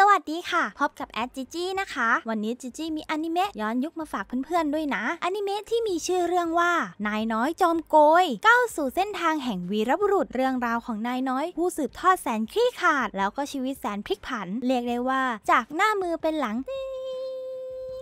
สวัสดีค่ะพบกับแอดจิจี้นะคะ วันนี้จิจี้มีอนิเมะย้อนยุคมาฝากเพื่อนๆด้วยนะอนิเมะที่มีชื่อเรื่องว่านายน้อยจอมโกยก้าวสู่เส้นทางแห่งวีรบุรุษเรื่องราวของนายน้อยผู้สืบทอดแสนขี้ขาด แล้วก็ชีวิตแสนพลิกผันเรียกได้ว่า จากหน้ามือเป็นหลัง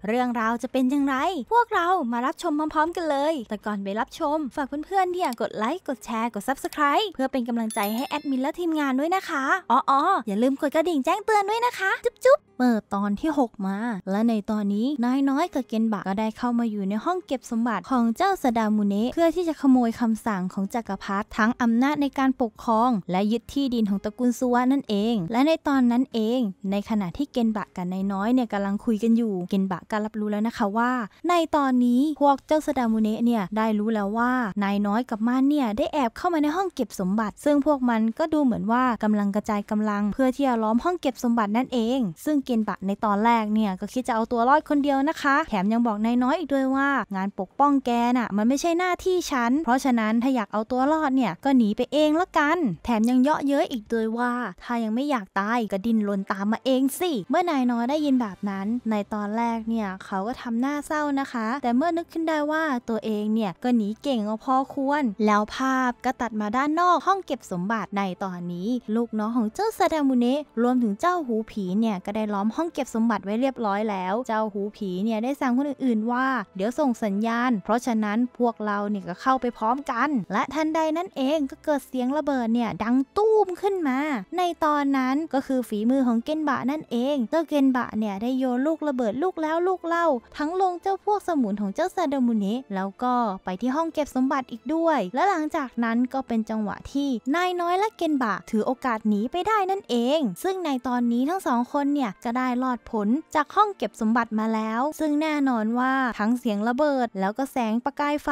เรื่องราวจะเป็นอย่างไร พวกเรามารับชมพร้อมๆ กันเลย แต่ก่อนไปรับชม ฝากเพื่อนๆที่อยากกดไลค์กดแชร์กด Subscribe เพื่อเป็นกำลังใจให้แอดมินและทีมงานด้วยนะคะ อ๋อออย่าลืมกดกระดิ่งแจ้งเตือนด้วยนะคะ จุ๊บๆเมื่อตอนที่ 6 มา และในตอนนี้นายน้อยกับเกนบะ ก็ได้เข้ามาอยู่ในห้องเก็บสมบัติของเจ้าสดามุเนะเพื่อที่จะขโมยคำสั่งของจักรพรรดิทั้งอำนาจในการปกครองและยึดที่ดินของตระกูลซัวนั่นเอง และในตอนนั้นเองในขณะที่เกนบะกับนายน้อยเนี่ยกำลังคุยกันอยู่เกนบะกการรับรู้แล้วนะคะว่า ในตอนนี้พวกเจ้าสดามูเนะเนี่ยได้รู้แล้วว่า นายน้อยกับมันเนี่ย ได้แอบเข้ามาในห้องเก็บสมบัติ ซึ่งพวกมันก็ดูเหมือนว่ากำลังกระจายกำลัง เพื่อที่จะล้อมห้องเก็บสมบัตินั่นเอง ซึ่งเกณฑ์บะในตอนแรกเนี่ยก็คิดจะเอาตัวรอดคนเดียวนะคะแถมยังบอกนายน้อยอีกด้วยว่า งานปกป้องแกน่ะมันไม่ใช่หน้าที่ฉัน เพราะฉะนั้นถ้าอยากเอาตัวรอดเนี่ยก็หนีไปเองละกัน แถมยังเยาะเย้ยอีกด้วยว่า ถ้ายังไม่อยากตายก็ดิ้นรนตามมาเองสิเมื่อนายน้อยได้ยินแบบนั้นในตอนแรกเนี่ยเี่ยเขาก็ทำหน้าเศร้านะคะ แต่เมื่อนึกขึ้นได้ว่าตัวเองเนี่ยก็หนีเก่งเอาพอควร แล้วภาพก็ตัดมาด้านนอกห้องเก็บสมบัติในตอนนี้ ลูกน้องของเจ้าซาดามุเนะรวมถึงเจ้าหูผีเนี่ยก็ได้ล้อมห้องเก็บสมบัติไว้เรียบร้อยแล้ว เจ้าหูผีเนี่ยได้สั่งคนอื่นๆว่าเดี๋ยวส่งสัญญาณเพราะฉะนั้นพวกเราเนี่ยก็เข้าไปพร้อมกัน และทันใดนั้นเองก็เกิดเสียงระเบิดเนี่ยดังตู้มขึ้นมา ในตอนนั้นก็คือฝีมือของเกนบะนั่นเองเจ้าเกนบะเนี่ยได้โยนลูกระเบิดลูกแล้วลูกกเล่าทั้งลงเจ้าพวกสมุนของเจ้าซาดามุเนิแล้วก็ไปที่ห้องเก็บสมบัติอีกด้วย และหลังจากนั้นก็เป็นจังหวะที่นายน้อยและเกนบะถือโอกาสหนีไปได้นั่นเอง ซึ่งในตอนนี้ทั้งสองคนเนี่ยก็ได้รอดผลจากห้องเก็บสมบัติมาแล้ว ซึ่งแน่นอนว่าทั้งเสียงระเบิด แล้วก็แสงประกายไฟ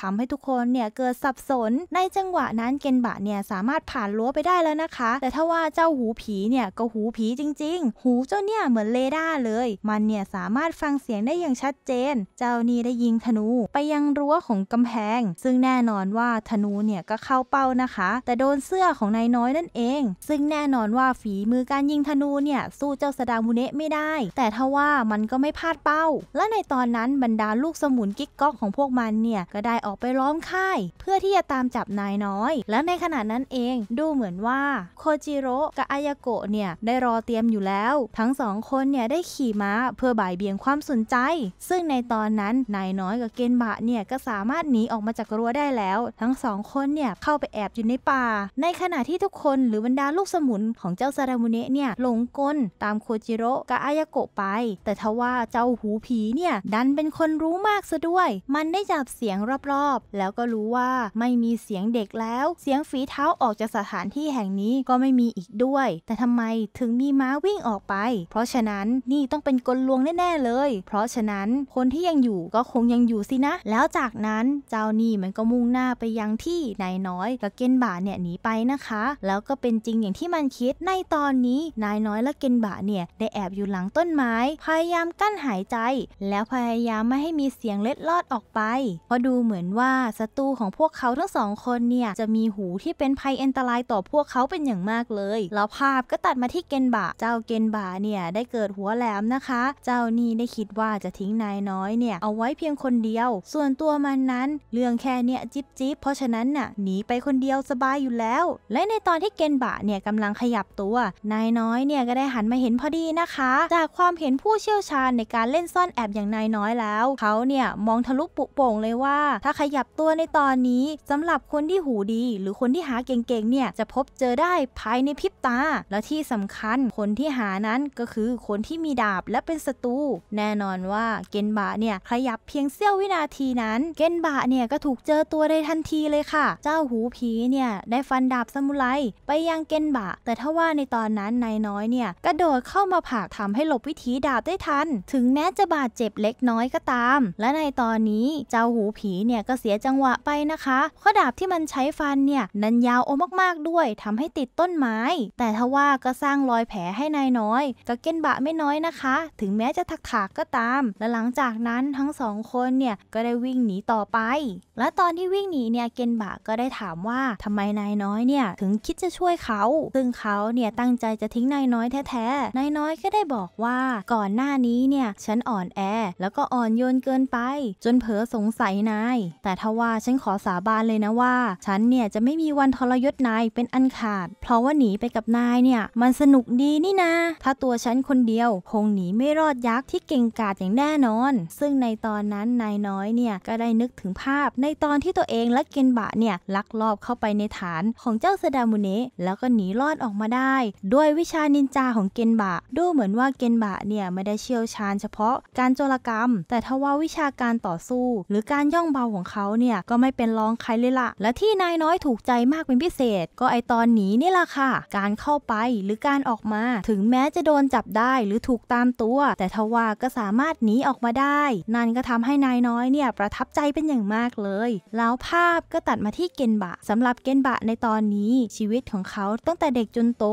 ทำให้ทุกคนเนี่ยเกิดสับสนในจังหวะนั้นเกนบะเนี่ยสามารถผ่านรั้วไปได้แล้วนะคะ แต่ถ้าว่าเจ้าหูผีเนี่ยก็หูผีจริง ๆ หูเจ้าเนี่ยเหมือนเลด้าเลย มันเนี่ยสามารถารถฟังเสียงได้อย่างชัดเจน เจ้านี่ได้ยิงธนูไปยังรั้วของกำแพง ซึ่งแน่นอนว่าธนูเนี่ยก็เข้าเป้านะคะ แต่โดนเสื้อของนายน้อยนั่นเอง ซึ่งแน่นอนว่าฝีมือการยิงธนูเนี่ยสู้เจ้าสดามูเนะไม่ได้ แต่ทว่ามันก็ไม่พลาดเป้า และในตอนนั้นบรรดาลูกสมุนกิ๊กก๊อกของพวกมันเนี่ยก็ได้ออกไปล้อมค่าย เพื่อที่จะตามจับนายน้อย และในขณะนั้นเองดูเหมือนว่าโคจิโร่กับอายาโกะเนี่ยได้รอเตรียมอยู่แล้ว ทั้งสองคนเนี่ยได้ขี่ม้าเพื่อบ่ายเบียงความสนใจ ซึ่งในตอนนั้นนายน้อยกับเกนบะเนี่ย ก็สามารถหนีออกมาจากรั้วได้แล้ว ทั้งสองคนเนี่ย เข้าไปแอบอยู่ในป่าในขณะที่ทุกคนหรือบรรดาลูกสมุนของเจ้าซาดามุเนะเนี่ยหลงกลตามโคจิโร่กับอายะโกะไป แต่ทว่าเจ้าหูผีเนี่ยดันเป็นคนรู้มากซะด้วย มันได้จับเสียงรอบๆแล้วก็รู้ว่าไม่มีเสียงเด็กแล้ว เสียงฝีเท้าออกจากสถานที่แห่งนี้ก็ไม่มีอีกด้วยแต่ทำไมถึงมีม้าวิ่งออกไป เพราะฉะนั้นนี่ต้องเป็นกลลวงแน่ๆเลยเลยเพราะฉะนั้น คนที่ยังอยู่ก็คงยังอยู่สินะ แล้วจากนั้นเจ้านี่มันก็มุ่งหน้าไปยังที่นายน้อยและเกนบาเนี่ยหนีไปนะคะแล้วก็เป็นจริงอย่างที่มันคิดในตอนนี้นายน้อยและเกนบาเนี่ย ได้แอบอยู่หลังต้นไม้ พยายามกั้นหายใจ แล้วพยายามไม่ให้มีเสียงเล็ดลอดออกไปเพราะดูเหมือนว่าศัตรูของพวกเขาทั้งสองคนเนี่ยจะมีหูที่เป็นภัยอันตรายต่อพวกเขาเป็นอย่างมากเลยแล้วภาพก็ตัดมาที่เกนบาเจ้าเกนบาเนี่ยได้เกิดหัวแหลมนะคะ เจ้านีได้คิดว่าจะทิ้งนายน้อยเนี่ยเอาไว้เพียงคนเดียว ส่วนตัวมันนั้นเรื่องแค่เนี่ยจิบจิบเพราะฉะนั้นน่ะหนีไปคนเดียวสบายอยู่แล้ว และในตอนที่เกนบะเนี่ยกำลังขยับตัว นายน้อยเนี่ย ก็ได้หันมาเห็นพอดีนะคะ จากความเห็นผู้เชี่ยวชาญในการเล่นซ่อนแอบอย่างนายน้อยแล้ว เขาเนี่ยมองทะลุปุโป่งเลยว่า ถ้าขยับตัวในตอนนี้สำหรับคนที่หูดี หรือคนที่หาเก่งๆเนี่ยจะพบเจอได้ภายในพริบตา และที่สำคัญคนที่หานั้นก็คือคนที่มีดาบและเป็นศัตรูแน่นอนว่าเกนบะเนี่ยขยับเพียงเสี้ยววินาทีนั้นเกนบะเนี่ยก็ถูกเจอตัวได้ทันทีเลยค่ะ เจ้าหูผีเนี่ยได้ฟันดาบซามูไรไปยังเกนบะแต่ถ้าว่าในตอนนั้นนายน้อยเนี่ยกระโดดเข้ามาผากทำให้หลบวิถีดาบได้ทันถึงแม้จะบาดเจ็บเล็กน้อยก็ตามและในตอนนี้เจ้าหูผีเนี่ยก็เสียจังหวะไปนะคะเพราะดาบที่มันใช้ฟันเนี่ยนันยาวโอมากๆด้วยทำให้ติดต้นไม้แต่ถ้าว่าก็สร้างรอยแผลให้นายน้อยก็เกนบะไม่น้อยนะคะถึงแม้จะถักากก็ตามและหลังจากนั้นทั้งสองคนเนี่ยก็ได้วิ่งหนีต่อไป และตอนที่วิ่งหนีเนี่ยเกนบะก็ได้ถามว่าทำไมนายน้อยเนี่ยถึงคิดจะช่วยเขาซึ่งเขาเนี่ยตั้งใจจะทิ้งนายน้อยแท้ๆ นายน้อยก็ได้บอกว่า ก่อนหน้านี้เนี่ยฉันอ่อนแอแล้วก็อ่อนโยนเกินไป จนเผลอสงสัยนาย แต่ทว่าฉันขอสาบานเลยนะว่าฉันเนี่ยจะไม่มีวันทรยศนายเป็นอันขาด เพราะว่าหนีไปกับนายเนี่ยมันสนุกดีนี่นะ ถ้าตัวฉันคนเดียว คงหนีไม่รอดยักษ์ที่เก่งกาจอย่างแน่นอน ซึ่งในตอนนั้นนายน้อยเนี่ยก็ได้นึกถึงภาพ ในตอนที่ตัวเองและเกนบะเนี่ยลักลอบเข้าไปในฐานของเจ้าสดามุเนะแล้วก็หนีรอดออกมาได้ ด้วยวิชานินจาของเกนบะดูเหมือนว่าเกนบะเนี่ยไม่ได้เชี่ยวชาญ เฉพาะ การโจรกรรม แต่ทว่าวิชาการต่อสู้ หรือการย่องเบาของเขาเนี่ยก็ไม่เป็นรองใครเลยละ่ะและที่นายน้อยถูกใจมากเป็นพิเศษ ก็ไอตอนหนีนี่ล่ะค่ะการเข้าไปหรือการออกมาถึงแม้จะโดนจับได้หรือถูกตามตัว แต่ทว่าก็สามารถหนีออกมาได้นั่นก็ทำให้นายน้อยเนี่ยประทับใจเป็นอย่างมากเลย แล้วภาพก็ตัดมาที่เกนบะ สำหรับเกนบะในตอนนี้ชีวิตของเขาตั้งแต่เด็กจนโต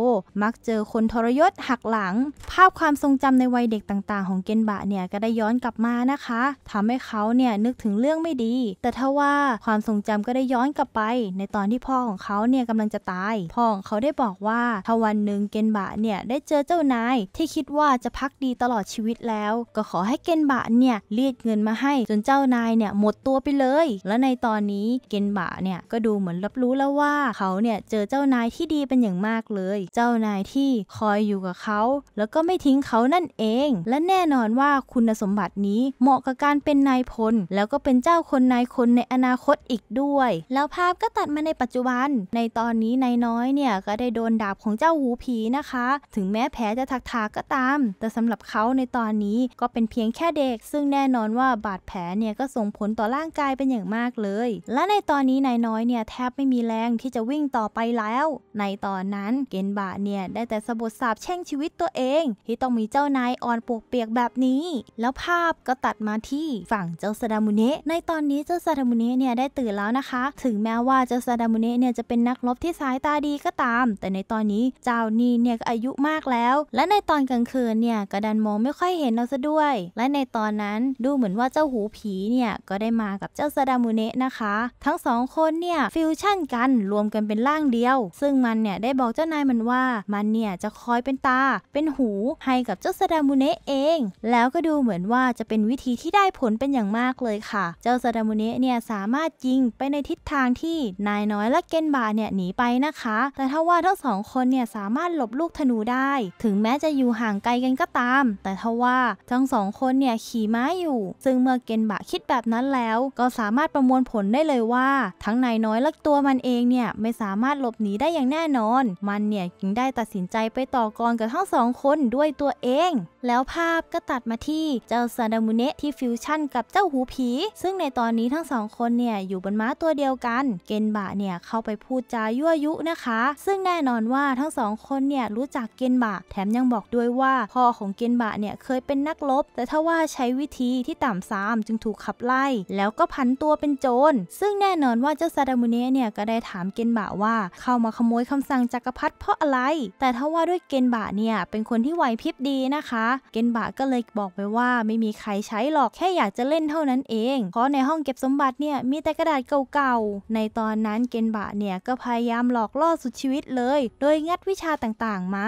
มักเจอคนทรยศหักหลัง ภาพความทรงจำในวัยเด็กต่างๆ ของเกนบะเนี่ยก็ได้ย้อนกลับมานะคะ ทำให้เขาเนี่ยนึกถึงเรื่องไม่ดี แต่ถ้าว่าความทรงจำก็ได้ย้อนกลับไป ในตอนที่พ่อของเขาเนี่ยกำลังจะตายพ่อของเขาได้บอกว่าถ้าวันหนึ่งเกนบะเนี่ยได้เจอเจ้านายที่คิดว่าจะพักดีตลอดชีวิตแล้วก็ขอให้เกนบะเนี่ยเรียกเงินมาให้จนเจ้านายเนี่ยหมดตัวไปเลย แล้วในตอนนี้เกนบะเนี่ยก็ดูเหมือนรับรู้แล้วว่าเขาเนี่ยเจอเจ้านายที่ดีเป็นอย่างมากเลย เจ้านายที่คอยอยู่กับเขา แล้วก็ไม่ทิ้งเขานั่นเอง และแน่นอนว่าคุณสมบัตินี้เหมาะกับการเป็นนายพล แล้วก็เป็นเจ้าคนนายคนในอนาคตอีกด้วย แล้วภาพก็ตัดมาในปัจจุบัน ในตอนนี้นายน้อยเนี่ยก็ได้โดนดาบของเจ้าหูผีนะคะ ถึงแม้แผลจะถักทาก็ตาม แต่สำหรับเขาในตอนนี้ก็เป็นเพียงแค่เด็ก ซึ่งแน่นอนว่าบาดแผลเนี่ยก็ส่งผลต่อร่างกายเป็นอย่างมากเลย และในตอนนี้นายน้อยเนี่ยแทบไม่มีแรงที่จะวิ่งต่อไปแล้ว ในตอนนั้นเกนบาเนี่ยได้แต่สะบดสาบแช่งชีวิตตัวเอง ที่ต้องมีเจ้านายอ่อนปวกเปียกแบบนี้ แล้วภาพก็ตัดมาที่ฝั่งเจ้าซาดามุเนในตอนนี้เจ้าซาดามุเนเนี่ยได้ตื่นแล้วนะคะ ถึงแม้ว่าเจ้าซาดามุเนเนี่ยจะเป็นนักรบที่สายตาดีก็ตาม แต่ในตอนนี้เจ้านี่เนี่ยก็อายุมากแล้ว และในตอนกลางคืนเนี่ยกระดันมองไม่ค่อยเห็นเอาซะะด้วย และในตอนนั้นดูเหมือนว่าเจ้าหูผีเนี่ยก็ได้มากับเจ้าซาดามุเนะนะคะ ทั้งสองคนเนี่ยฟิวชั่นกันรวมกันเป็นร่างเดียว ซึ่งมันเนี่ยได้บอกเจ้านายมันว่า มันเนี่ยจะคอยเป็นตา เป็นหูให้กับเจ้าซาดามุเนะเอง แล้วก็ดูเหมือนว่าจะเป็นวิธีที่ได้ผลเป็นอย่างมากเลยค่ะ เจ้าซาดามุเนะเนี่ยสามารถยิงไปในทิศทางที่นายน้อยและเกนบาเนี่ยหนีไปนะคะ แต่ถ้าว่าทั้งสองคนเนี่ยสามารถหลบลูกธนูได้ ถึงแม้จะอยู่ห่างไกลกันก็ตาม แต่ถ้าว่าทั้งสองคนเนี่ยขี่ม้าอยู่ ซึ่งเมื่อเกนบะคิดแบบนั้นแล้ว ก็สามารถประมวลผลได้เลยว่า ทั้งนายน้อยและตัวมันเองเนี่ยไม่สามารถหลบหนีได้อย่างแน่นอน มันเนี่ยจึงได้ตัดสินใจไปต่อกรกับทั้งสองคน ด้วยตัวเองแล้วภาพก็ตัดมาที่เจ้าซาดามุเนะที่ฟิวชั่นกับเจ้าหูผี ซึ่งในตอนนี้ทั้งสองคนเนี่ยอยู่บนม้าตัวเดียวกัน เกนบะเนี่ยเข้าไปพูดจายั่วยุนะคะ ซึ่งแน่นอนว่าทั้งสองคนเนี่ยรู้จักเกนบะ แถมยังบอกด้วยว่า พ่อของเกนบะเนี่ยเคยเป็นนักรบแต่ถ้าว่าใช้วิธีที่ต่ำซามจึงถูกขับไล่ แล้วก็พันตัวเป็นโจร ซึ่งแน่นอนว่าเจ้าซาดามุเนะเนี่ยก็ได้ถามเกนบะว่าเข้ามาขโมยคำสั่งจักรพรรดิเพราะอะไร แต่ถ้าว่าด้วยเกนบะเนี่ยเป็นคนที่ไหวพริบดีนะคะเกนบะก็เลยบอกไปว่าไม่มีใครใช้หรอก แค่อยากจะเล่นเท่านั้นเอง เพราะในห้องเก็บสมบัติเนี่ย มีแต่กระดาษเก่าๆ ในตอนนั้นเกนบะเนี่ย ก็พยายามหลอกล่อสุดชีวิตเลย โดยงัดวิชาต่างๆมา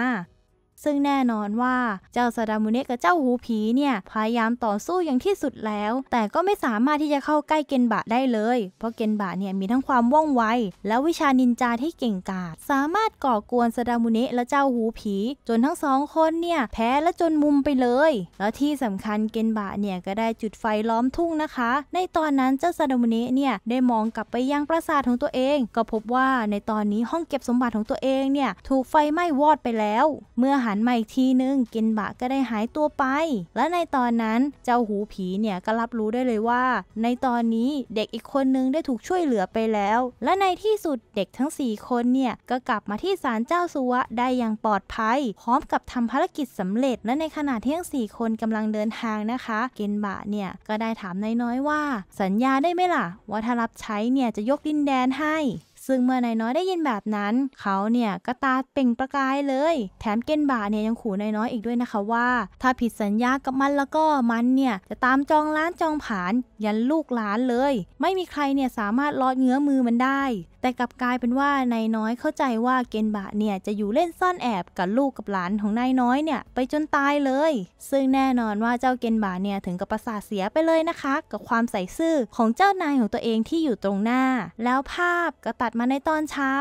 ซึ่งแน่นอนว่าเจ้าซาดามุเนะกับเจ้าหูผีเนี่ยพยายามต่อสู้อย่างที่สุดแล้ว แต่ก็ไม่สามารถที่จะเข้าใกล้เกนบะได้เลย เพราะเกนบะเนี่ยมีทั้งความว่องไวและวิชานินจาที่เก่งกาจสามารถก่อกวนซาดามุเนะและเจ้าหูผี จนทั้งสองคนเนี่ยแพ้และจนมุมไปเลย แล้วที่สำคัญเกนบะเนี่ยก็ได้จุดไฟล้อมทุ่งนะคะ ในตอนนั้นเจ้าซาดามุเนะเนี่ยได้มองกลับไปยังปราสาทของตัวเอง ก็พบว่าในตอนนี้ห้องเก็บสมบัติของตัวเองเนี่ยถูกไฟไหม้วอดไปแล้ว เมื่อหันมาอีกทีนึงกินบะก็ได้หายตัวไป และในตอนนั้นเจ้าหูผีเนี่ยก็รับรู้ได้เลยว่า ในตอนนี้เด็กอีกคนนึงได้ถูกช่วยเหลือไปแล้ว และในที่สุดเด็กทั้ง 4 คนเนี่ย ก็กลับมาที่ศาลเจ้าสุวะได้อย่างปลอดภัย พร้อมกับทำภารกิจสำเร็จ และในขณะที่ทั้ง4 คนกำลังเดินทางนะคะ เกนบะเนี่ยก็ได้ถามนายน้อยว่า สัญญาได้ไหมล่ะว่าถ้ารับใช้เนี่ยจะยกดินแดนให้ซึ่งเมื่อนายน้อยได้ยินแบบนั้น เขาเนี่ยก็ตาเป่งประกายเลย แถมเกนบาเนี่ยยังขู่นายน้อยอีกด้วยนะคะว่า ถ้าผิดสัญญากับมันแล้วก็มันเนี่ยจะตามจองล้านจองผานยันลูกหลานเลย ไม่มีใครเนี่ยสามารถลอดเงื้อมือมันได้ แต่กลับกลายเป็นว่านายน้อยเข้าใจว่าเกนบะเนี่ย จะอยู่เล่นซ่อนแอบกับลูกกับหลานของนายน้อยเนี่ยไปจนตายเลย ซึ่งแน่นอนว่าเจ้าเกนบะเนี่ยถึงกับประสาทเสียไปเลยนะคะ กับความใส่ซื่อของเจ้านายของตัวเองที่อยู่ตรงหน้า แล้วภาพก็ตัดมาในตอนเช้า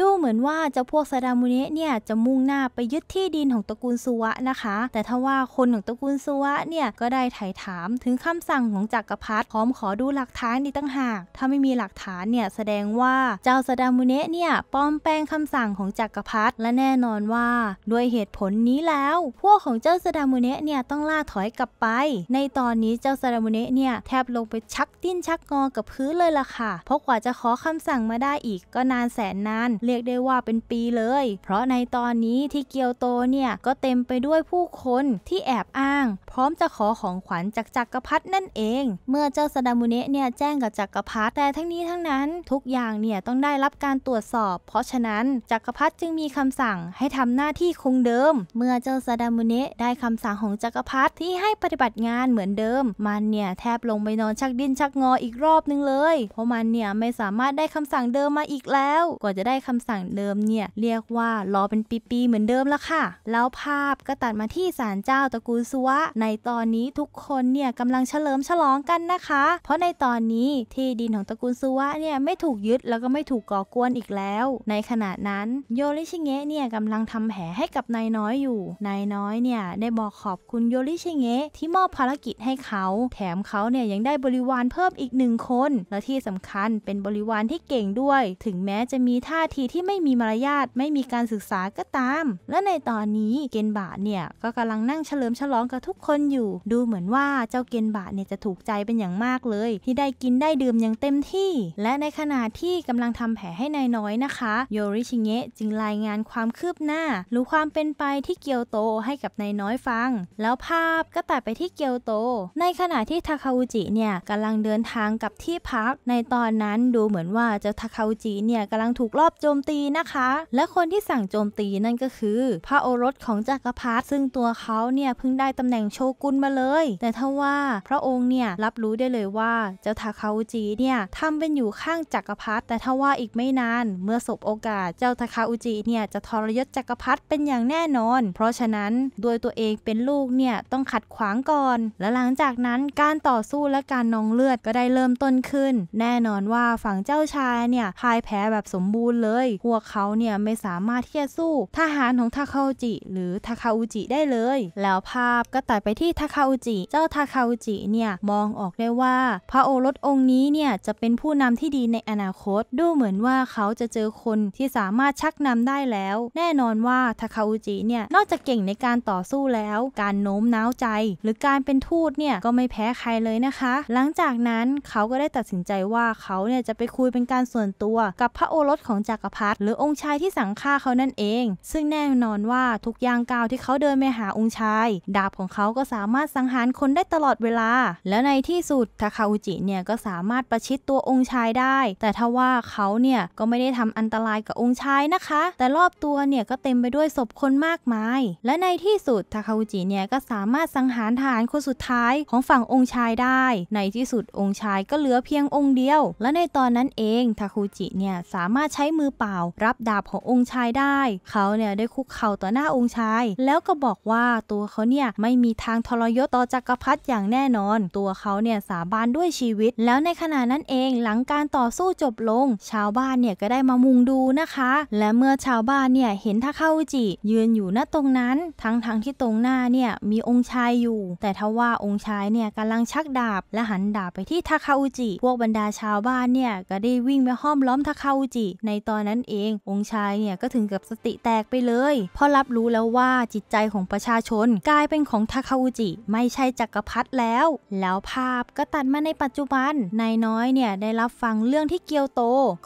ดูเหมือนว่า เจ้าพวกซาดามุเนะเนี่ยจะมุ่งหน้าไปยึดที่ดินของตระกูลสุวะนะคะ แต่ทว่าคนของตระกูลสุวะเนี่ยก็ได้ไถ่ถามถึงคำสั่งของจักรพรรดิพร้อมขอดูหลักฐานดีตั้งหาก ถ้าไม่มีหลักฐานเนี่ยแสดงว่าเจ้าซาดามุเนะเนี่ยปลอมแปลงคำสั่งของจักรพรรดิและแน่นอนว่าด้วยเหตุผลนี้แล้ว พวกของเจ้าซาดามุเนะเนี่ยต้องล่าถอยกลับไป ในตอนนี้เจ้าซาดามุเนะเนี่ยแทบลงไปชักดิ้นชักงอกับพื้นเลยล่ะค่ะเพราะกว่าจะขอคำสั่งมาได้อีกกก็นานแสนนานเรียกได้ว่าเป็นปีเลย เพราะในตอนนี้ที่เกียวโตเนี่ย ก็เต็มไปด้วยผู้คน ที่แอบอ้าง พร้อมจะขอของขวัญจากจักรพรรดินั่นเอง เมื่อเจ้าสดามุเนะเนี่ยแจ้งกับจักรพรรดิแต่ทั้งนี้ทั้งนั้น ทุกอย่างเนี่ยต้องได้รับการตรวจสอบ เพราะฉะนั้น จักรพรรดิจึงมีคำสั่งให้ทำหน้าที่คงเดิม เมื่อเจ้าสดามุเนะได้คำสั่งของจักรพรรดิที่ให้ปฏิบัติงานเหมือนเดิม มันเนี่ยแทบลงไปนอนชักดิ้นชักงออีกรอบนึงเลยเพราะมันเนี่ยไม่สามารถได้คำสั่งเดิมมาอีกแล้วกว่าจะได้คำสั่งเดิมเนี่ยเรียกว่ารอเป็นปีๆเหมือนเดิมละค่ะ แล้วภาพก็ตัดมาที่ศาลเจ้าตระกูลสุวในตอนนี้ทุกคนเนี่ยกำลังเฉลิมฉลองกันนะคะ เพราะในตอนนี้ที่ดินของตระกูลสุวเนี่ยไม่ถูกยึดแล้วก็ไม่ถูกก่อกวนอีกแล้ว ในขณะนั้นโยริชิเงะเนี่ยกำลังทำแผลให้กับนายน้อยอยู่นายน้อยเนี่ยได้บอกขอบคุณโยริชิเงะที่มอบภารกิจให้เขา แถมเขาเนี่ยยังได้บริวารเพิ่มอีกหนึ่งคนและที่สำคัญเป็นบริวารที่เก่งด้วยถึงแม้จะมีท่าทีที่ไม่มีมารยาทไม่มีการศึกษาก็ตาม และในตอนนี้เกนบาเนี่ย ก็กำลังนั่งเฉลิมฉลองกับทุกคนอยู่ ดูเหมือนว่าเจ้าเกนบาเนี่ยจะถูกใจเป็นอย่างมากเลย ที่ได้กินได้ดื่มอย่างเต็มที่ และในขณะที่กำลังทำแผลให้นายน้อยนะคะโยริชิเงะจึงรายงานความคืบหน้า หรือความเป็นไปที่เกียวโตให้กับนายน้อยฟัง แล้วภาพก็ตัดไปที่เกียวโต ในขณะที่ทาคาอุจิเนี่ยกำลังเดินทางกับที่พักในตอนนั้นดูเหมือนว่าเจ้าทาคาอุจิเนี่ยกำลังถูกลอบโจมตีนะคะ และคนที่สั่งโจมตีนั่นก็คือ พระโอรสของจักรพรรดิซึ่งตัวเขาเนี่ยเพิ่งได้ตำแหน่งโชกุนมาเลย แต่ถ้าว่าพระองค์เนี่ยรับรู้ได้เลยว่าเจ้าทาคาอุจิเนี่ยทำเป็นอยู่ข้างจักรพรรดิแต่ถ้าว่าอีกไม่นานเมื่อสบโอกาสเจ้าทาคาอุจิเนี่ยจะทรยศจักรพรรดิเป็นอย่างแน่นอน เพราะฉะนั้นโดยตัวเองเป็นลูกเนี่ยต้องขัดขวางก่อน และหลังจากนั้นการต่อสู้และการนองเลือดก็ได้เริ่มต้นขึ้น แน่นอนว่าฝั่งเจ้าชายเนี่ยพ่ายแพ้แบบสมบูรณ์เลย พวกเขาเนี่ยไม่สามารถที่จะสู้ ทหารของทาคาอุจิ หรือทาคาอุจิได้เลย แล้วภาพก็ตัดไปที่ทาคาอุจิ เจ้าทาคาอุจิเนี่ยมองออกได้ว่าพระโอรสองค์นี้เนี่ยจะเป็นผู้นำที่ดีในอนาคต ดูเหมือนว่าเขาจะเจอคนที่สามารถชักนำได้แล้ว แน่นอนว่าทาคาอุจิเนี่ยนอกจากเก่งในการต่อสู้แล้ว การโน้มน้าวใจหรือการเป็นทูตเนี่ยก็ไม่แพ้ใครเลยนะคะ หลังจากนั้นเขาก็ได้ตัดสินใจว่าเขาเนี่ยจะไปคุยเป็นการส่วนตัววกับพระโอรสของจักรพรรดิหรือองค์ชายที่สั่งฆ่าเขานั่นเอง ซึ่งแน่นอนว่าทุกอย่างก้าวที่เขาเดินไปหาองค์ชาย ดาบของเขาก็สามารถสังหารคนได้ตลอดเวลา แล้วในที่สุดทาคาอุจิเนี่ยก็สามารถประชิดตัวองค์ชายได้ แต่ทว่าเขาเนี่ยก็ไม่ได้ทำอันตรายกับองค์ชายนะคะ แต่รอบตัวเนี่ยก็เต็มไปด้วยศพคนมากมาย และในที่สุดทาคาอุจิเนี่ยก็สามารถสังหารทหารคนสุดท้ายของฝั่งองค์ชายได้ ในที่สุดองค์ชายก็เหลือเพียงองค์เดียวและในตอนนั้นเองทาคาอุจิิเนี่ยสามารถใช้มือเปล่า รับดาบขององค์ชายได้ เขาเนี่ยได้คุกเข่าต่อหน้าองค์ชายแล้วก็บอกว่าตัวเขาเนี่ยไม่มีทางทรยศต่อจักรพรรดิอย่างแน่นอน ตัวเขาเนี่ยสาบานด้วยชีวิต แล้วในขณะนั้นเองหลังการต่อสู้จบลง ชาวบ้านเนี่ยก็ได้มามุงดูนะคะ และเมื่อชาวบ้านเนี่ย เห็นทาเข้าจิยืนอยู่ณตรงนั้นทั้งทางที่ตรงหน้าเนี่ยมีองค์ชายอยู่ แต่ทว่าองค์ชายเนี่ยกำลังชักดาบและหันดาบไปที่ทาคาอุจิพวกบรรดาชาวบ้านเนี่ยก็ได้วิ่งไปห้อมล้อมมทาคาอุจิในตอนนั้นเององค์ชายเนี่ยก็ถึงกับสติแตกไปเลยเพราะรับรู้แล้วว่าจิตใจของประชาชนกลายเป็นของทาคาอุจิ ไม่ใช่จักรพรรดิแล้ว แล้วภาพก็ตัดมาในปัจจุบันนายน้อยเนี่ยได้รับฟังเรื่องที่เกียวโต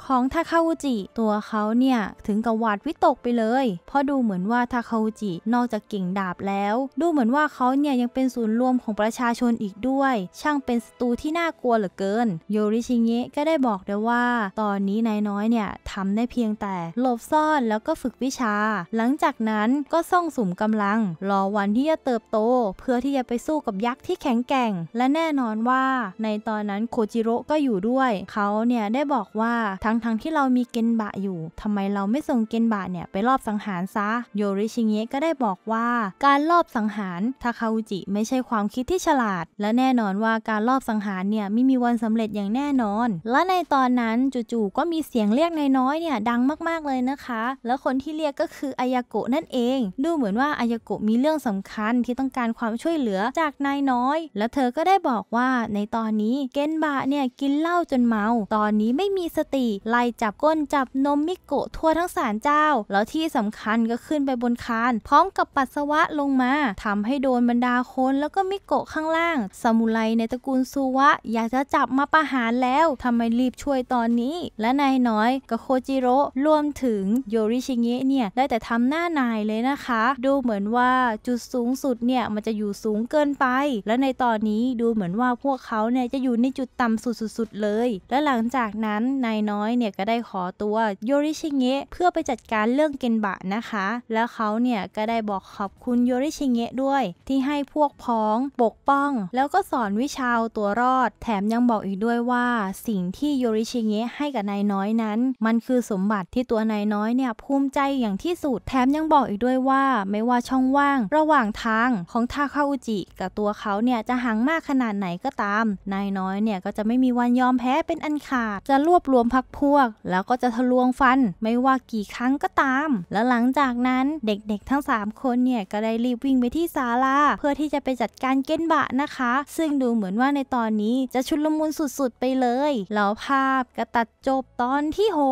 ของทาคาอุจิ ตัวเขาเนี่ยถึงกับหวาดวิตกไปเลยเพราะดูเหมือนว่าทาคาอุจิ นอกจากเก่งดาบแล้ว ดูเหมือนว่าเขาเนี่ยยังเป็นศูนย์รวมของประชาชนอีกด้วย ช่างเป็นศัตรูที่น่ากลัวเหลือเกินโยริชิเงะก็ได้บอกด้วยว่าตอนนี้ี้นายน้อยเนี่ยทำได้เพียงแต่หลบซ่อนแล้วก็ฝึกวิชา หลังจากนั้นก็ส่องสุมกำลัง รอวันที่จะเติบโตเพื่อที่จะไปสู้กับยักษ์ที่แข็งแกร่ง และแน่นอนว่า ในตอนนั้นโคจิโร่ก็อยู่ด้วยเขาเนี่ยได้บอกว่าทั้งๆทที่เรามีเกนบะอยู่ทำไมเราไม่ส่งเกนบะเนี่ยไปรอบสังหารซะ โยริชิเงะก็ได้บอกว่าการรอบสังหารทาคาอุจิไม่ใช่ความคิดที่ฉลาด และแน่นอนว่าการรอบสังหารเนี่ยไม่มีวันสำเร็จอย่างแน่นอน และในตอนนั้นจู่ๆก็มีเสียงเรียกนายนน้อยเนี่ยดังมากๆเลยนะคะแล้วคนที่เรียกก็คืออายาโกะนั่นเอง ดูเหมือนว่าอายาโกะมีเรื่องสำคัญที่ต้องการความช่วยเหลือจากนายน้อย แล้วเธอก็ได้บอกว่า ในตอนนี้เกนบะเนี่ยกินเหล้าจนเมา ตอนนี้ไม่มีสติไล่จับก้นจับนมมิโกะทั่วทั้งสารเจ้า แล้วที่สำคัญก็ขึ้นไปบนคานพร้อมกับปัสสาวะลงมา ทำให้โดนบรรดาคนแล้วก็มิโกะข้างล่างสมูไรในตระกูลซูวะ อยากจะจับมาประหารแล้ว ทำไมรีบช่วยตอนนี้ และนายน้อยก็คจิโร่รวมถึงโยริชิเงะเนี่ย ได้แต่ทำหน้านายเลยนะคะ ดูเหมือนว่าจุดสูงสุดเนี่ย มันจะอยู่สูงเกินไป และในตอนนี้ดูเหมือนว่าพวกเขาเนี่ย จะอยู่ในจุดต่ำสุดๆเลย และหลังจากนั้นนายน้อยเนี่ยก็ได้ขอตัวโยริชิเงะเพื่อไปจัดการเรื่องเกนบะนะคะ แล้วเขาเนี่ยก็ได้บอกขอบคุณโยริชิเงะด้วยที่ให้พวกพ้องปกป้องแล้วก็สอนวิชาตัวรอด แถมยังบอกอีกด้วยว่าสิ่งที่โยริชิเงะให้กับนายน้อยนั้น มันคือสมบัติที่ตัวนายน้อยเนี่ยภูมิใจอย่างที่สุด แถมยังบอกอีกด้วยว่า ไม่ว่าช่องว่าง ระหว่างทางของทาคาอุจิ กับตัวเขาเนี่ย จะห่างมากขนาดไหนก็ตามนายน้อยเนี่ยก็จะไม่มีวันยอมแพ้เป็นอันขาดจะรวบรวมพักพวก แล้วก็จะทะลวงฟัน ไม่ว่ากี่ครั้งก็ตาม แล้วหลังจากนั้นเด็กๆทั้ง 3 คนเนี่ยก็ได้รีบวิ่งไปที่ศาลาเพื่อที่จะไปจัดการเก้นบะนะคะ ซึ่งดูเหมือนว่าในตอนนี้จะชุลมุนสุดๆไปเลยแล้วภาพก็ตัดจบตอนที่6